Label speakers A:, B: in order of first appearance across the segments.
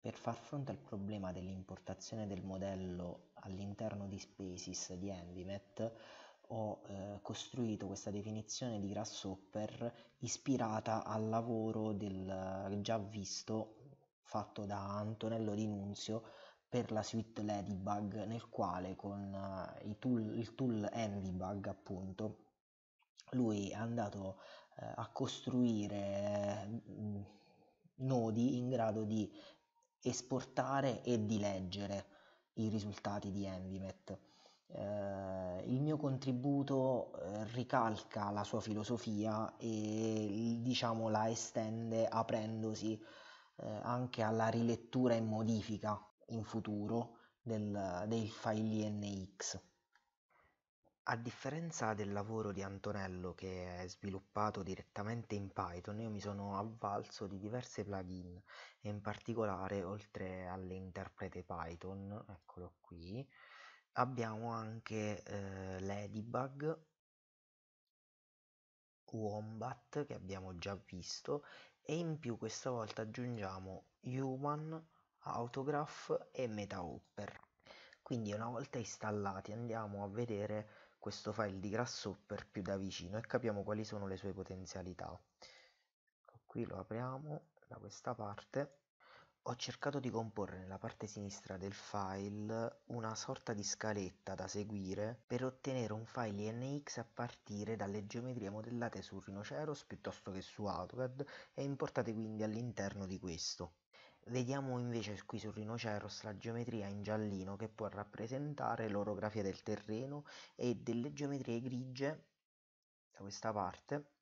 A: Per far fronte al problema dell'importazione del modello all'interno di Spaces di Envimet, ho eh, costruito questa definizione di grasshopper ispirata al lavoro del già visto fatto da Antonello Di Nunzio per la suite Ladybug nel quale con uh, eh, il, tool, il tool Envybug appunto lui è andato eh, a costruire eh, nodi in grado di esportare e di leggere i risultati di Envimet. Eh, il mio contributo eh, ricalca la sua filosofia e diciamo la estende aprendosi eh, anche alla rilettura e modifica in futuro del, dei file INX. A differenza del lavoro di Antonello che è sviluppato direttamente in Python, io mi sono avvalso di diverse plugin e in particolare oltre all'interprete Python, eccolo qui, abbiamo anche eh, Ladybug, Wombat che abbiamo già visto e in più questa volta aggiungiamo Human, Autograph e MetaHopper. Quindi una volta installati andiamo a vedere questo file di grasshopper più da vicino e capiamo quali sono le sue potenzialità qui lo apriamo da questa parte ho cercato di comporre nella parte sinistra del file una sorta di scaletta da seguire per ottenere un file INX a partire dalle geometrie modellate su Rhinoceros piuttosto che su AutoCAD e importate quindi all'interno di questo. Vediamo invece qui sul rinoceros la geometria in giallino che può rappresentare l'orografia del terreno e delle geometrie grigie da questa parte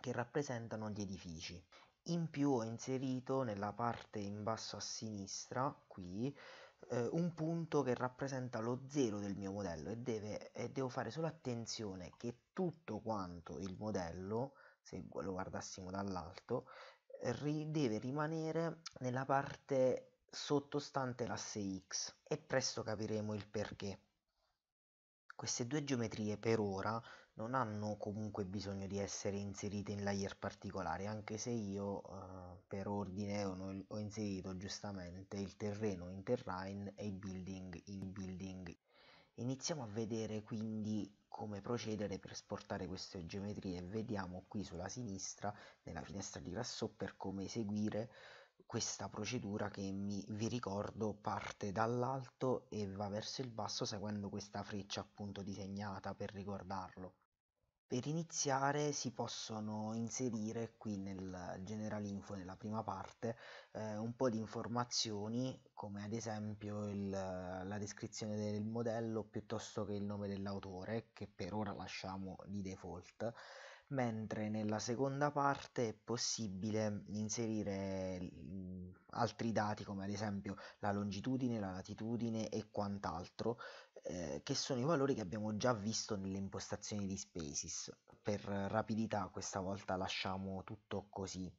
A: che rappresentano gli edifici. In più ho inserito nella parte in basso a sinistra, qui, eh, un punto che rappresenta lo zero del mio modello e, deve, e devo fare solo attenzione che tutto quanto il modello, se lo guardassimo dall'alto, ri- deve rimanere nella parte sottostante l'asse X e presto capiremo il perché. Queste due geometrie per ora non hanno comunque bisogno di essere inserite in layer particolari, anche se io eh, per ordine ho, ho, inserito giustamente il terreno in terrain e il building in building. Iniziamo a vedere quindi come procedere per esportare queste geometrie vediamo qui sulla sinistra nella finestra di Grasshopper come eseguire questa procedura che mi, vi ricordo parte dall'alto e va verso il basso seguendo questa freccia appunto disegnata per ricordarlo per iniziare si possono inserire qui nel general info, nella prima parte, eh, un po' di informazioni come ad esempio il, la descrizione del modello piuttosto che il nome dell'autore, che per ora lasciamo di default, mentre nella seconda parte è possibile inserire mm, altri dati come ad esempio la longitudine, la latitudine e quant'altro eh, che sono i valori che abbiamo già visto nelle impostazioni di Spaces. Per rapidità questa volta lasciamo tutto così.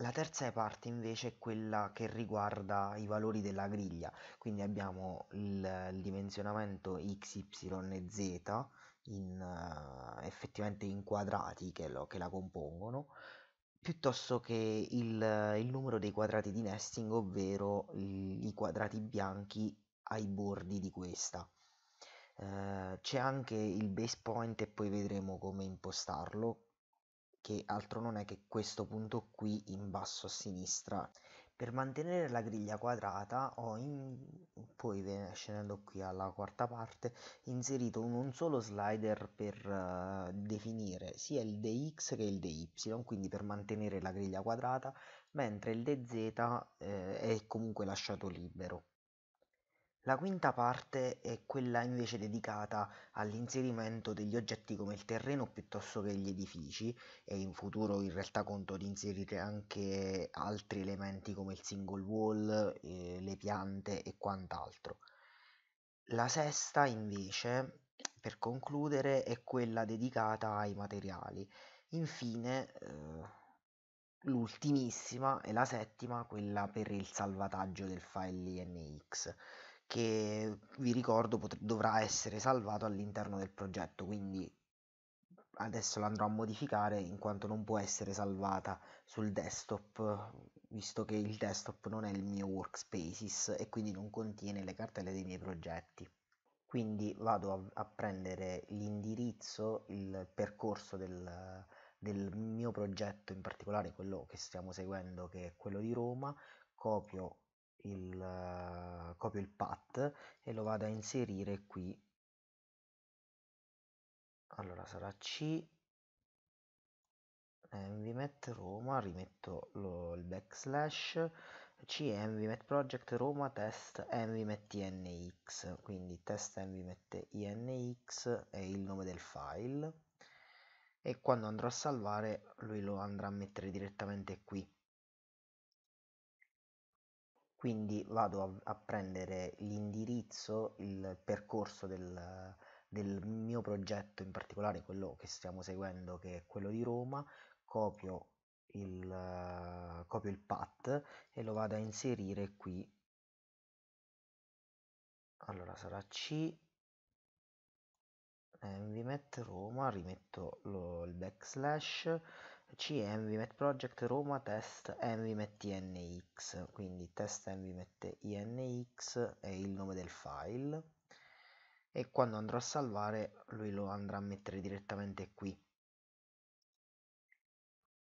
A: La terza parte invece è quella che riguarda i valori della griglia, quindi abbiamo il, il dimensionamento x, y e z in, uh, effettivamente in quadrati che, lo, che la compongono, piuttosto che il, il, numero dei quadrati di nesting, ovvero i quadrati bianchi ai bordi di questa. Eh, c'è anche il base point e poi vedremo come impostarlo, che altro non è che questo punto qui in basso a sinistra. Per mantenere la griglia quadrata ho in... poi scendendo qui alla quarta parte inserito un, un solo slider per uh, definire sia il dx che il dy, quindi per mantenere la griglia quadrata, mentre il dz eh, è comunque lasciato libero. La quinta parte è quella invece dedicata all'inserimento degli oggetti come il terreno piuttosto che gli edifici e in futuro in realtà conto di inserire anche altri elementi come il single wall, eh, le piante e quant'altro. La sesta invece, per concludere, è quella dedicata ai materiali. Infine, eh, l'ultimissima è la settima, quella per il salvataggio del file INX che vi ricordo pot- dovrà essere salvato all'interno del progetto, quindi adesso l'andrò a modificare in quanto non può essere salvata sul desktop, visto che il desktop non è il mio workspaces e quindi non contiene le cartelle dei miei progetti. Quindi vado a, a prendere l'indirizzo, il percorso del, del mio progetto, in particolare quello che stiamo seguendo, che è quello di Roma, copio il, eh, copio il path e lo vado a inserire qui allora sarà C mvmet ehm, Roma rimetto lo, il backslash C mvmet project Roma test mvmet inx quindi test mvmet inx è il nome del file e quando andrò a salvare lui lo andrà a mettere direttamente qui quindi vado a, a prendere l'indirizzo, il percorso del, del mio progetto, in particolare quello che stiamo seguendo, che è quello di Roma, copio il, uh, copio il path e lo vado a inserire qui. Allora sarà C, eh, vi metto Roma, rimetto lo, il backslash c Envimet Project Roma Test Envimet INX, quindi test Envimet INX è il nome del file e quando andrò a salvare lui lo andrà a mettere direttamente qui.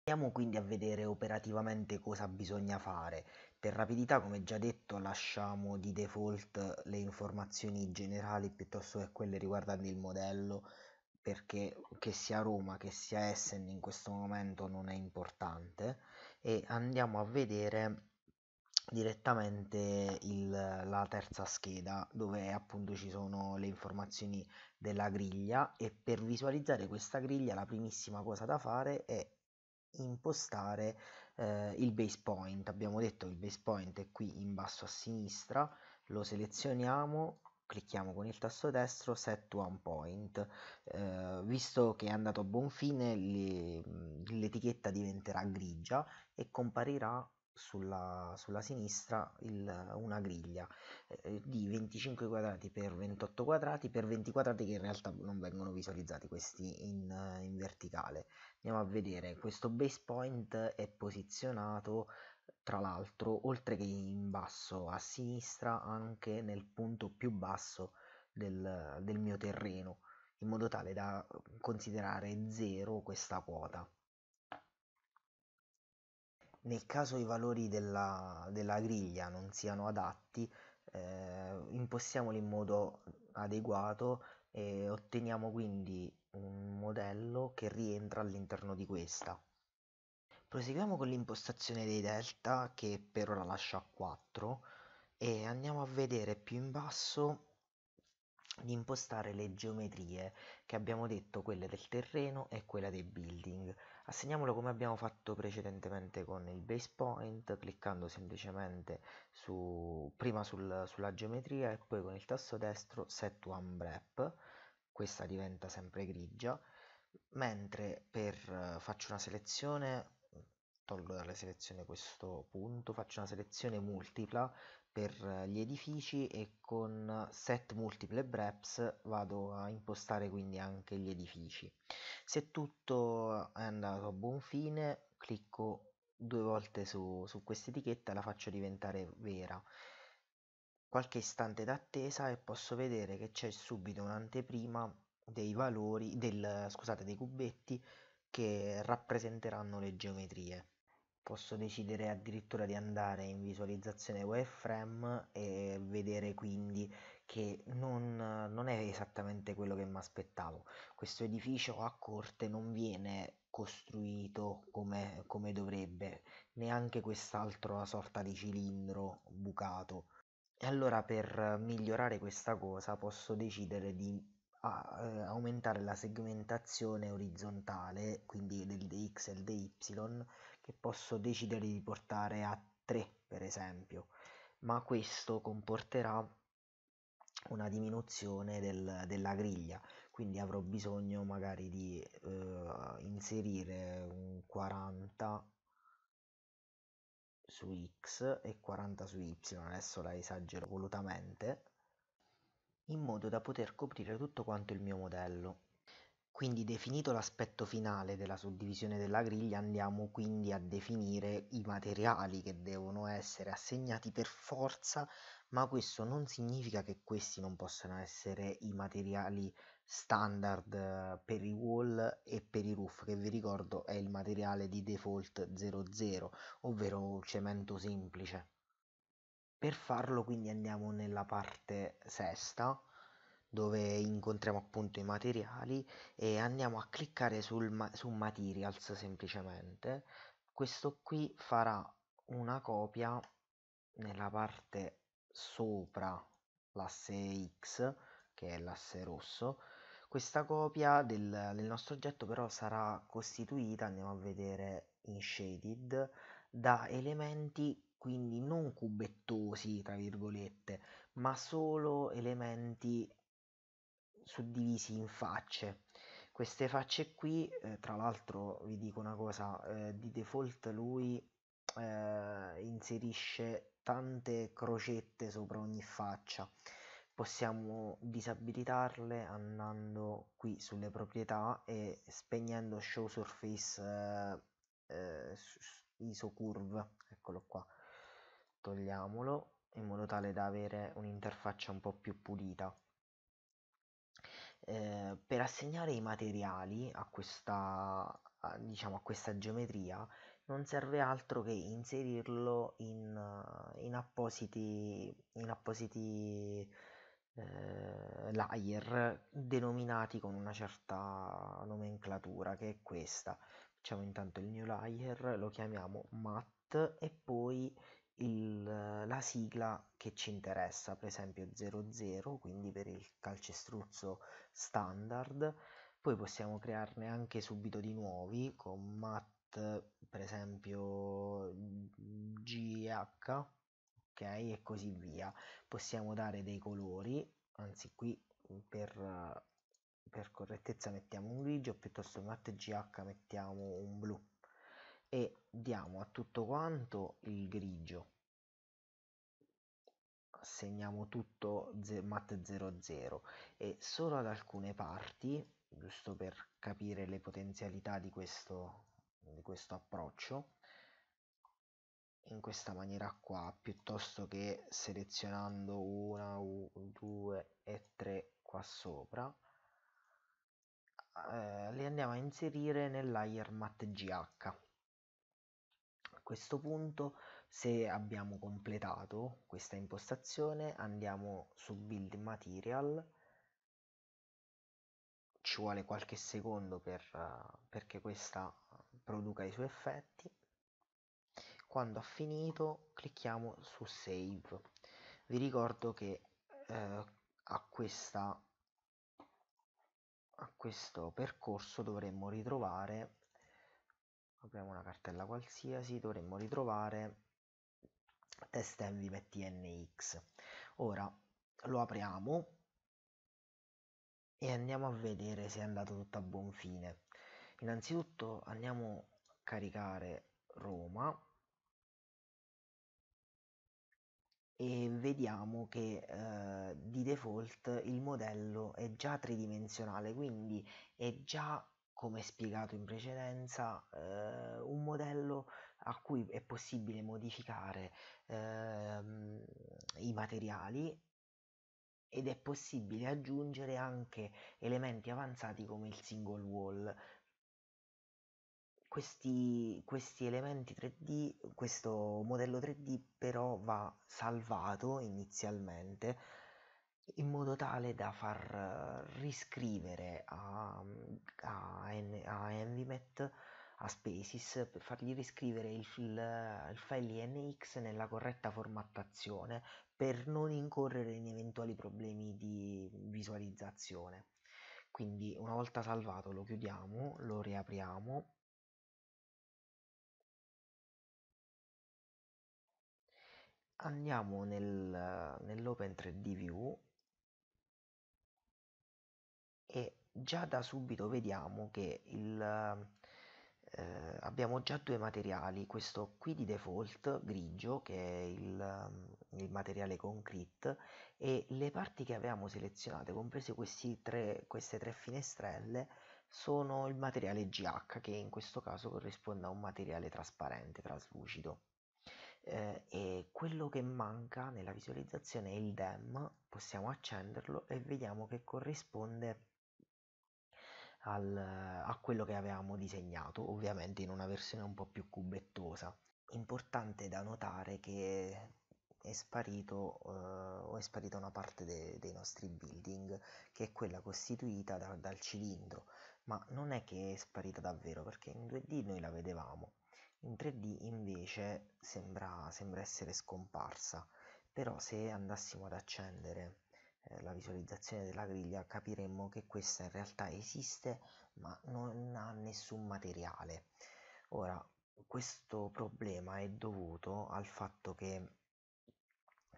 A: Andiamo quindi a vedere operativamente cosa bisogna fare. Per rapidità, come già detto, lasciamo di default le informazioni generali piuttosto che quelle riguardanti il modello perché che sia Roma che sia Essen in questo momento non è importante e andiamo a vedere direttamente il, la terza scheda dove appunto ci sono le informazioni della griglia e per visualizzare questa griglia la primissima cosa da fare è impostare eh, il base point abbiamo detto che il base point è qui in basso a sinistra lo selezioniamo clicchiamo con il tasto destro set to one point eh, visto che è andato a buon fine mm, l'etichetta diventerà grigia e comparirà sulla, sulla sinistra il, una griglia eh, di 25 quadrati per 28 quadrati per 20 quadrati che in realtà non vengono visualizzati questi in, in verticale andiamo a vedere questo base point è posizionato tra l'altro oltre che in basso a sinistra anche nel punto più basso del, del mio terreno in modo tale da mm, considerare zero questa quota. Nel caso i valori della, della griglia non siano adatti, eh, impostiamoli in modo adeguato e otteniamo quindi un modello che rientra all'interno di questa. Proseguiamo con l'impostazione dei delta che per ora lascio a 4 e andiamo a vedere più in basso di impostare le geometrie che abbiamo detto quelle del terreno e quella dei building assegniamolo come abbiamo fatto precedentemente con il base point cliccando semplicemente su, prima sul, sulla geometria e poi con il tasto destro set one wrap questa diventa sempre grigia mentre per, eh, faccio una selezione tolgo dalla selezione questo punto, faccio una selezione multipla per eh, gli edifici e con set multiple breps vado a impostare quindi anche gli edifici. Se tutto è andato a buon fine, clicco due volte su, su questa etichetta, e la faccio diventare vera. Qualche istante d'attesa e posso vedere che c'è subito un'anteprima dei valori, del, scusate, dei cubetti che rappresenteranno le geometrie posso decidere addirittura di andare in visualizzazione wireframe e vedere quindi che non, non è esattamente quello che mi aspettavo. Questo edificio a corte non viene costruito come, come dovrebbe, neanche quest'altro una sorta di cilindro bucato. E allora per migliorare questa cosa posso decidere di a, eh, aumentare la segmentazione orizzontale, quindi del dx e del dy, che posso decidere di portare a 3 per esempio, ma questo comporterà una diminuzione del, della griglia, quindi avrò bisogno magari di eh, inserire un 40 su x e 40 su y, adesso la esagero volutamente, in modo da poter coprire tutto quanto il mio modello. Quindi definito l'aspetto finale della suddivisione della griglia andiamo quindi a definire i materiali che devono essere assegnati per forza, ma questo non significa che questi non possano essere i materiali standard eh, per i wall e per i roof, che vi ricordo è il materiale di default 00, ovvero cemento semplice. Per farlo quindi andiamo nella parte sesta dove incontriamo appunto i materiali e andiamo a cliccare ma su materials semplicemente questo qui farà una copia nella parte sopra l'asse X che è l'asse rosso questa copia del, del, nostro oggetto però sarà costituita andiamo a vedere in shaded da elementi quindi non cubettosi tra virgolette ma solo elementi suddivisi in facce. Queste facce qui, eh, tra l'altro vi dico una cosa, eh, di default lui eh, inserisce tante crocette sopra ogni faccia. Possiamo disabilitarle andando qui sulle proprietà e spegnendo show surface eh, eh, ISO Curve. eccolo qua, togliamolo in modo tale da avere un'interfaccia un po' più pulita. Eh, per assegnare i materiali a questa, a, diciamo, a questa geometria non serve altro che inserirlo in, eh, in appositi, in appositi eh, layer denominati con una certa nomenclatura che è questa facciamo intanto il new layer lo chiamiamo mat e poi il, eh, la sigla che ci interessa, per esempio 00, quindi per il calcestruzzo standard, poi possiamo crearne anche subito di nuovi con mat per esempio gh ok e così via possiamo dare dei colori anzi qui mm, per, per correttezza mettiamo un grigio piuttosto che mat gh mettiamo un blu e diamo a tutto quanto il grigio assegniamo tutto mat 00 e solo ad alcune parti giusto per capire le potenzialità di questo, di questo approccio in questa maniera qua piuttosto che selezionando una, due e tre qua sopra eh, le andiamo a inserire nel layer mat gh questo punto se abbiamo completato questa impostazione andiamo su build material ci vuole qualche secondo per, perché questa produca i suoi effetti quando ha finito clicchiamo su save vi ricordo che eh, a, questa, a questo percorso dovremmo ritrovare apriamo una cartella qualsiasi, dovremmo ritrovare test mvptnx. Ora lo apriamo e andiamo a vedere se è andato tutto a buon fine. Innanzitutto andiamo a caricare Roma e vediamo che eh, di default il modello è già tridimensionale quindi è già come spiegato in precedenza, eh, un modello a cui è possibile modificare ehm, i materiali ed è possibile aggiungere anche elementi avanzati come il single wall. Questi, questi elementi 3D, questo modello 3D però va salvato inizialmente in modo tale da far riscrivere a, a, a Envimet, a Spaces, per fargli riscrivere il, il, il file INX nella corretta formattazione per non incorrere in eventuali problemi di visualizzazione. Quindi una volta salvato lo chiudiamo, lo riapriamo andiamo nel, nell'Open3D View già da subito vediamo che il, eh, abbiamo già due materiali, questo qui di default grigio che è il, mm, il materiale concrete e le parti che avevamo selezionate, comprese tre, queste tre finestrelle, sono il materiale GH che in questo caso corrisponde a un materiale trasparente, traslucido. Eh, e quello che manca nella visualizzazione è il DEM, possiamo accenderlo e vediamo che corrisponde al, a quello che avevamo disegnato, ovviamente in una versione un po' più cubettosa. Importante da notare che è, sparito, eh, è sparita una parte de, dei nostri building, che è quella costituita da, dal cilindro, ma non è che è sparita davvero, perché in 2D noi la vedevamo. In 3D invece sembra, sembra essere scomparsa, però se andassimo ad accendere eh, la visualizzazione della griglia capiremmo che questa in realtà esiste ma non ha nessun materiale. Ora, questo problema è dovuto al fatto che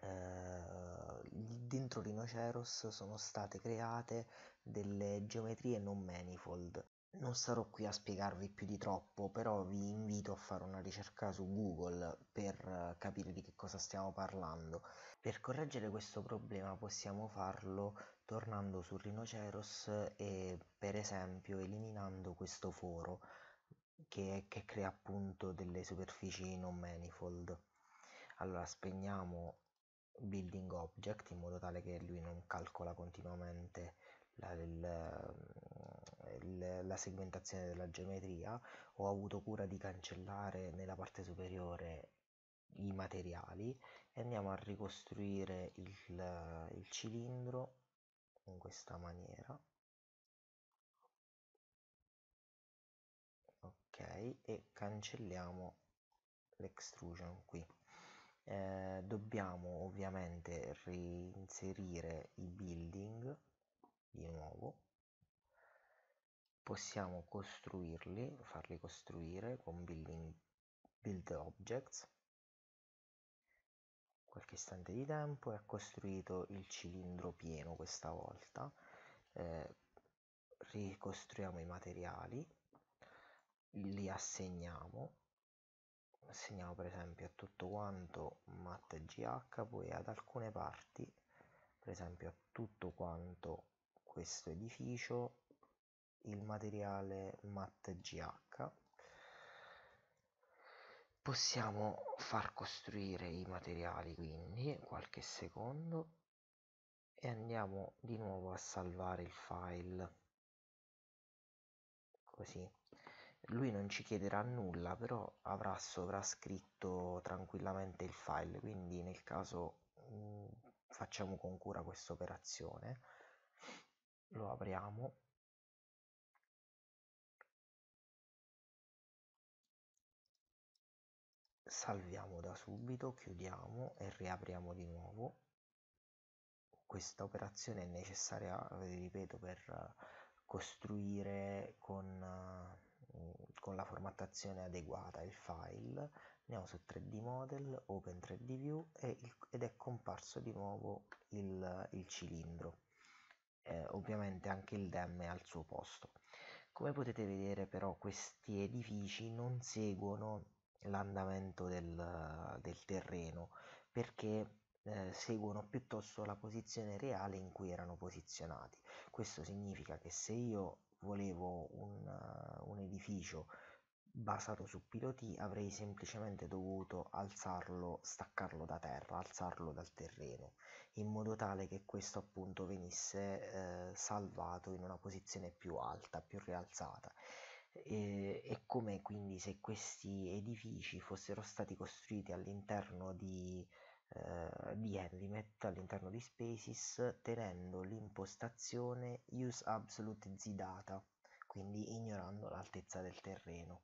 A: eh, dentro Rhinoceros sono state create delle geometrie non manifold non starò qui a spiegarvi più di troppo, però vi invito a fare una ricerca su Google per eh, capire di che cosa stiamo parlando. Per correggere questo problema possiamo farlo tornando su Rhinoceros e per esempio eliminando questo foro che, che crea appunto delle superfici non manifold. Allora spegniamo Building Object in modo tale che lui non calcola continuamente la, il, il, la segmentazione della geometria, ho avuto cura di cancellare nella parte superiore i materiali e andiamo a ricostruire il, il cilindro in questa maniera ok e cancelliamo l'extrusion qui eh, dobbiamo ovviamente reinserire i building di nuovo possiamo costruirli, farli costruire con building, build objects qualche istante di tempo e ha costruito il cilindro pieno questa volta eh, ricostruiamo i materiali li assegniamo assegniamo per esempio a tutto quanto mat gh poi ad alcune parti per esempio a tutto quanto questo edificio il materiale matte GH possiamo far costruire i materiali quindi qualche secondo e andiamo di nuovo a salvare il file così lui non ci chiederà nulla però avrà sovrascritto tranquillamente il file quindi nel caso mh, mm, facciamo con cura questa operazione lo apriamo salviamo da subito, chiudiamo e riapriamo di nuovo. Questa operazione è necessaria, ripeto, per costruire con, eh, con la formattazione adeguata il file. Andiamo su 3D Model, Open 3D View il, ed è comparso di nuovo il, il cilindro. Eh, ovviamente anche il DEM è al suo posto. Come potete vedere però questi edifici non seguono l'andamento del, del terreno perché eh, seguono piuttosto la posizione reale in cui erano posizionati. Questo significa che se io volevo un, uh, un edificio basato su piloti avrei semplicemente dovuto alzarlo, staccarlo da terra, alzarlo dal terreno, in modo tale che questo appunto venisse eh, salvato in una posizione più alta, più rialzata. Ehm, e, è come quindi se questi edifici fossero stati costruiti all'interno di, eh, di Enlimet, all'interno di Spaces, tenendo l'impostazione use absolute z data, quindi ignorando l'altezza del terreno.